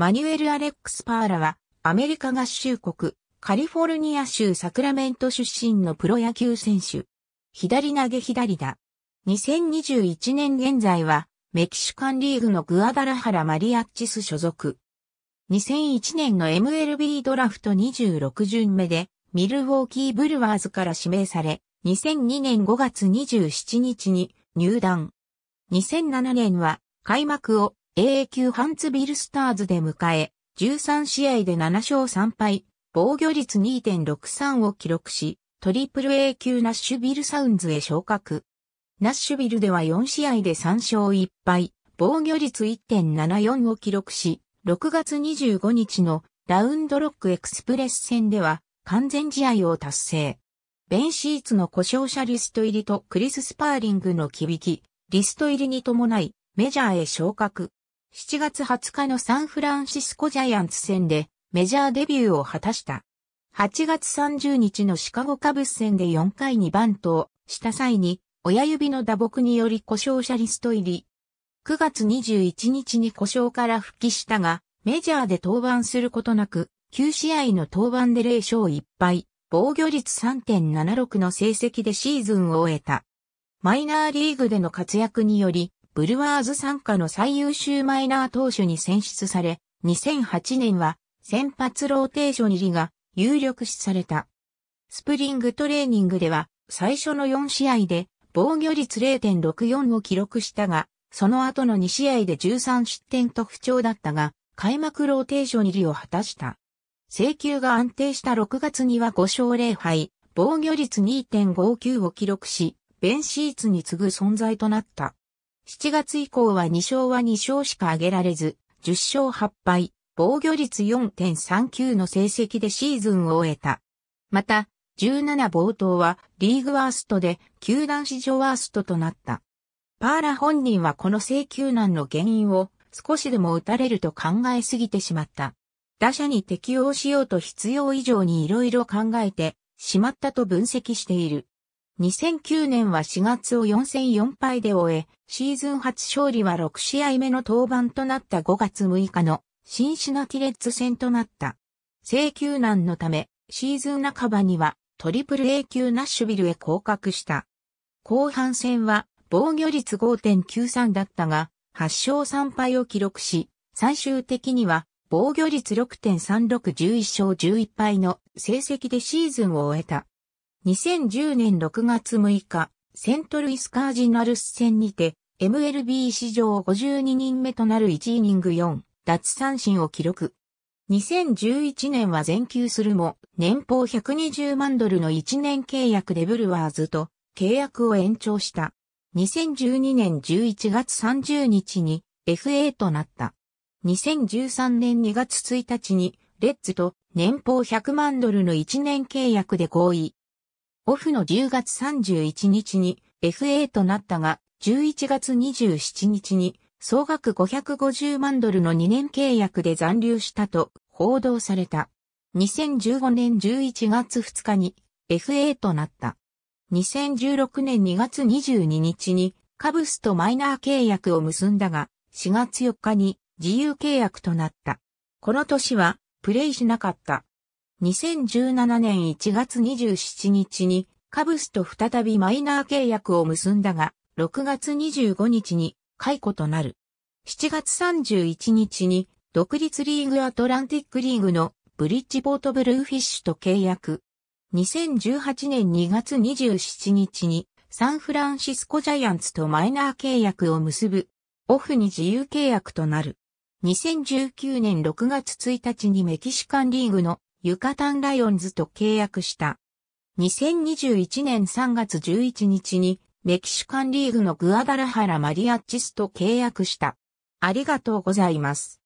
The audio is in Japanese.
マニュエル・アレックス・パーラは、アメリカ合衆国、カリフォルニア州サクラメント出身のプロ野球選手。左投げ左打。2021年現在は、メキシカンリーグのグアダラハラ・マリアッチス所属。2001年の MLB ドラフト26巡目で、ミルウォーキー・ブルワーズから指名され、2002年5月27日に入団。2007年は開幕を AA 級ハンツビルスターズで迎え、13試合で7勝3敗、防御率2.63を記録し、トリプル A 級ナッシュビルサウンズへ昇格。ナッシュビルでは4試合で3勝1敗、防御率1.74を記録し、6月25日のラウンドロックエクスプレス戦では完全試合を達成。ベンシーツの故障者リスト入りとクリス・スパーリングの響き、リスト入りに伴いメジャーへ昇格。7月20日のサンフランシスコジャイアンツ戦でメジャーデビューを果たした。8月30日のシカゴカブス戦で4回にバントをした際に親指の打撲により故障者リスト入り。9月21日に故障から復帰したが、メジャーで登板することなく、9試合の登板で0勝1敗、防御率3.76の成績でシーズンを終えた。マイナーリーグでの活躍により、ブルワーズ参加の最優秀マイナー投手に選出され、2008年は先発ローテーション入りが有力視された。スプリングトレーニングでは最初の4試合で防御率0.64を記録したが、その後の2試合で13失点と不調だったが、開幕ローテーション入りを果たした。請求が安定した6月には5勝0敗、防御率2.59を記録し、ベンシーツに次ぐ存在となった。7月以降は2勝は2勝しか挙げられず、10勝8敗、防御率4.39の成績でシーズンを終えた。また、17冒頭はリーグワーストで球団史上ワーストとなった。パーラ本人はこの請求難の原因を少しでも打たれると考えすぎてしまった。打者に適応しようと必要以上に色々考えてしまったと分析している。2009年は4月を4戦4敗で終え、シーズン初勝利は6試合目の登板となった5月6日のシンシナティレッツ戦となった。請求難のため、シーズン半ばにはトリプル A 級ナッシュビルへ降格した。後半戦は防御率5.93だったが、8勝3敗を記録し、最終的には防御率6.3611勝11敗の成績でシーズンを終えた。2010年6月6日、セントルイスカージナルス戦にて、MLB 史上52人目となる1イニング4、奪三振を記録。2011年は全球するも、年俸120万ドルの1年契約でブルワーズと契約を延長した。2012年11月30日に FA となった。2013年2月1日にレッズと年俸100万ドルの1年契約で合意。オフの10月31日に FA となったが、11月27日に総額550万ドルの2年契約で残留したと報道された。2015年11月2日に FA となった。2016年2月22日にカブスとマイナー契約を結んだが、4月4日に自由契約となった。この年はプレイしなかった。2017年1月27日にカブスと再びマイナー契約を結んだが、6月25日に解雇となる。7月31日に独立リーグアトランティックリーグのブリッジポートブルーフィッシュと契約。2018年2月27日にサンフランシスコジャイアンツとマイナー契約を結ぶ。オフに自由契約となる。2019年6月1日にメキシカンリーグのユカタンライオンズと契約した。2021年3月11日にメキシカンリーグのグアダラハラマリアッチスと契約した。ありがとうございます。